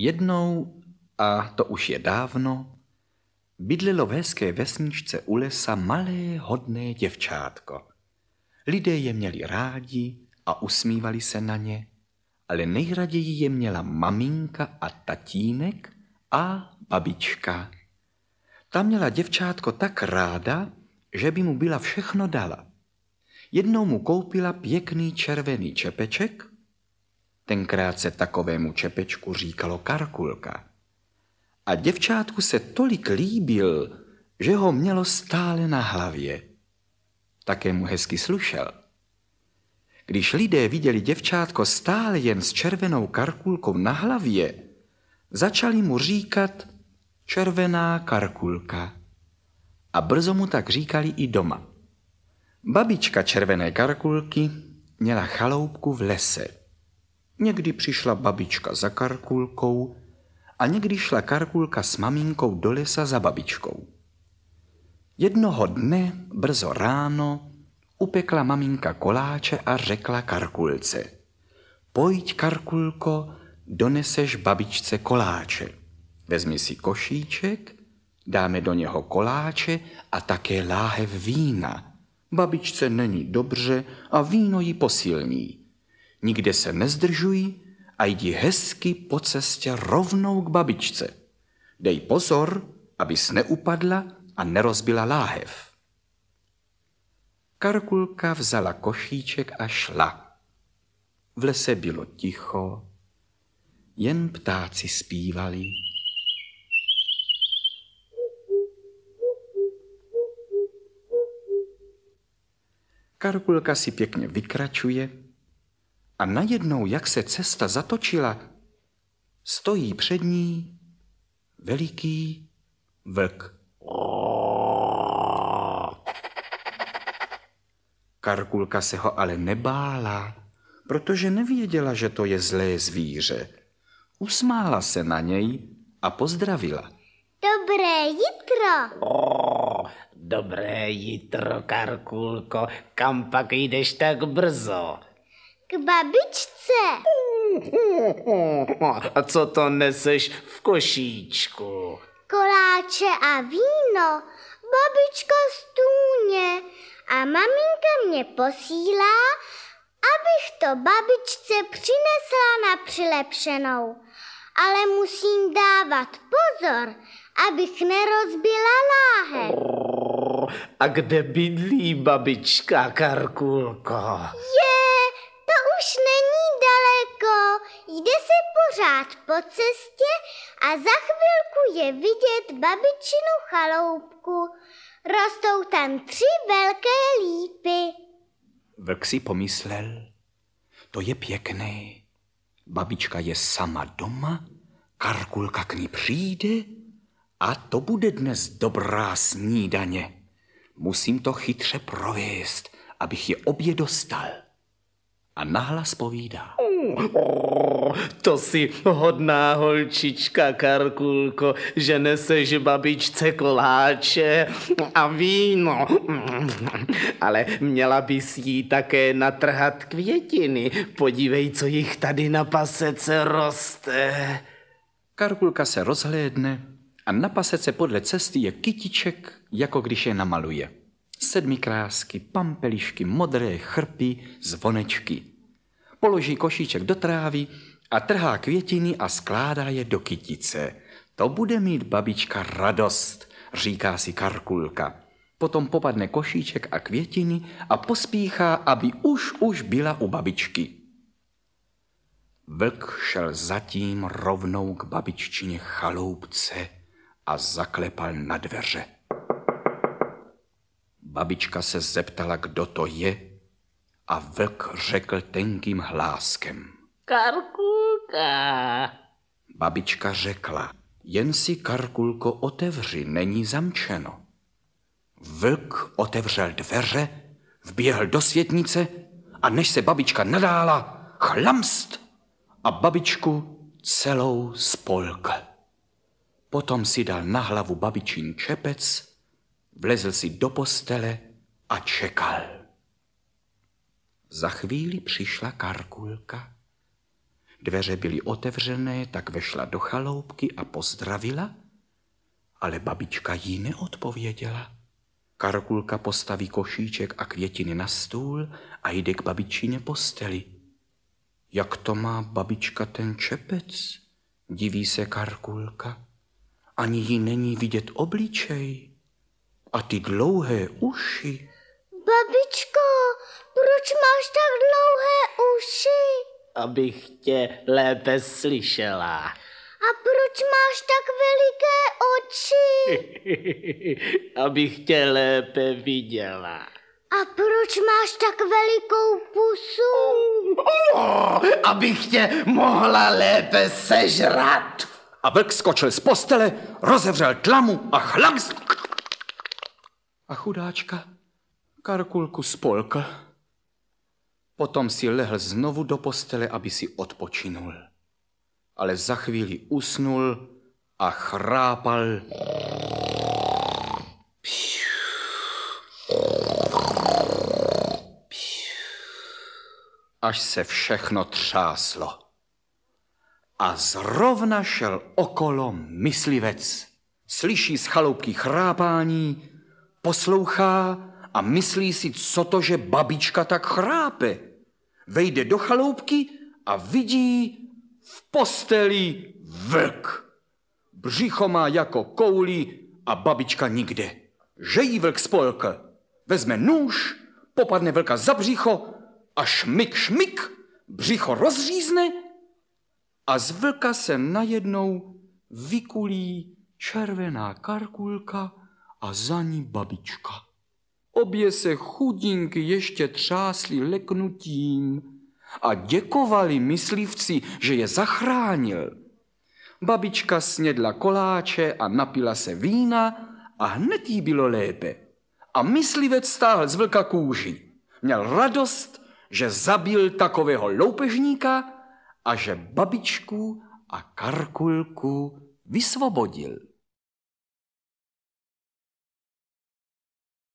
Jednou, a to už je dávno, bydlelo v hezké vesničce u lesa malé hodné děvčátko. Lidé je měli rádi a usmívali se na ně, ale nejraději je měla maminka a tatínek a babička. Ta měla děvčátko tak ráda, že by mu byla všechno dala. Jednou mu koupila pěkný červený čepeček Tenkrát se takovému čepečku říkalo karkulka. A děvčátku se tolik líbil, že ho mělo stále na hlavě. Také mu hezky slušel. Když lidé viděli děvčátko stále jen s červenou karkulkou na hlavě, začali mu říkat červená karkulka. A brzo mu tak říkali i doma. Babička červené karkulky měla chaloupku v lese. Někdy přišla babička za karkulkou a někdy šla karkulka s maminkou do lesa za babičkou. Jednoho dne, brzo ráno, upekla maminka koláče a řekla karkulce. Pojď, karkulko, doneseš babičce koláče. Vezmi si košíček, dáme do něho koláče a také láhev vína. Babičce není dobře a víno ji posilní nikde se nezdržují a jdi hezky po cestě rovnou k babičce. Dej pozor, abys neupadla a nerozbila láhev. Karkulka vzala košíček a šla. V lese bylo ticho, jen ptáci zpívali. Karkulka si pěkně vykračuje, a najednou, jak se cesta zatočila, stojí před ní veliký vlk. Karkulka se ho ale nebála, protože nevěděla, že to je zlé zvíře. Usmála se na něj a pozdravila. Dobré jitro. dobré jitro, Karkulko, kam pak jdeš tak brzo? K babičce. A co to neseš v košíčku? Koláče a víno, babička stůně a maminka mě posílá, abych to babičce přinesla na přilepšenou. Ale musím dávat pozor, abych nerozbila láhev. A kde bydlí babička Karkulko? Je pořád po cestě a za chvilku je vidět babičinu chaloupku. Rostou tam tři velké lípy. Vlk si pomyslel, to je pěkné. Babička je sama doma, karkulka k ní přijde a to bude dnes dobrá snídaně. Musím to chytře provést, abych je obě dostal. A nahlas povídá. To si hodná holčička, Karkulko, že neseš babičce koláče a víno. Ale měla bys jí také natrhat květiny. Podívej, co jich tady na pasece roste. Karkulka se rozhlédne a na pasece podle cesty je kytiček, jako když je namaluje. Sedmi krásky, pampelišky, modré chrpy, zvonečky – položí košíček do trávy a trhá květiny a skládá je do kytice. To bude mít babička radost, říká si Karkulka. Potom popadne košíček a květiny a pospíchá, aby už už byla u babičky. Vlk šel zatím rovnou k babiččině chaloupce a zaklepal na dveře. Babička se zeptala, kdo to je a vlk řekl tenkým hláskem. Karkulka. Babička řekla, jen si karkulko otevři, není zamčeno. Vlk otevřel dveře, vběhl do světnice a než se babička nadála, chlamst a babičku celou spolkl. Potom si dal na hlavu babičin čepec, vlezl si do postele a čekal. Za chvíli přišla Karkulka. Dveře byly otevřené, tak vešla do chaloupky a pozdravila, ale babička jí neodpověděla. Karkulka postaví košíček a květiny na stůl a jde k babičině posteli. Jak to má babička ten čepec? Diví se Karkulka. Ani jí není vidět obličej a ty dlouhé uši. Babička. Proč máš tak dlouhé uši? Abych tě lépe slyšela. A proč máš tak veliké oči? Abych tě lépe viděla. A proč máš tak velikou pusu? Oh, abych tě mohla lépe sežrat. A vlk skočil z postele, rozevřel tlamu a chlap... A chudáčka, karkulku spolkl. Potom si lehl znovu do postele, aby si odpočinul. Ale za chvíli usnul a chrápal. Až se všechno třáslo. A zrovna šel okolo myslivec. Slyší z chaloupky chrápání, poslouchá a myslí si, co to, že babička tak chrápe. Vejde do chaloupky a vidí v posteli vlk. Břicho má jako kouli a babička nikde. Že jí vlk spolk. Vezme nůž, popadne vlka za břicho a šmik, šmik, břicho rozřízne a z vlka se najednou vykulí červená karkulka a za ní babička. Obě se chudinky ještě třásly leknutím a děkovali myslivci, že je zachránil. Babička snědla koláče a napila se vína a hned jí bylo lépe. A myslivec stáhl z vlka kůži. Měl radost, že zabil takového loupežníka a že babičku a karkulku vysvobodil.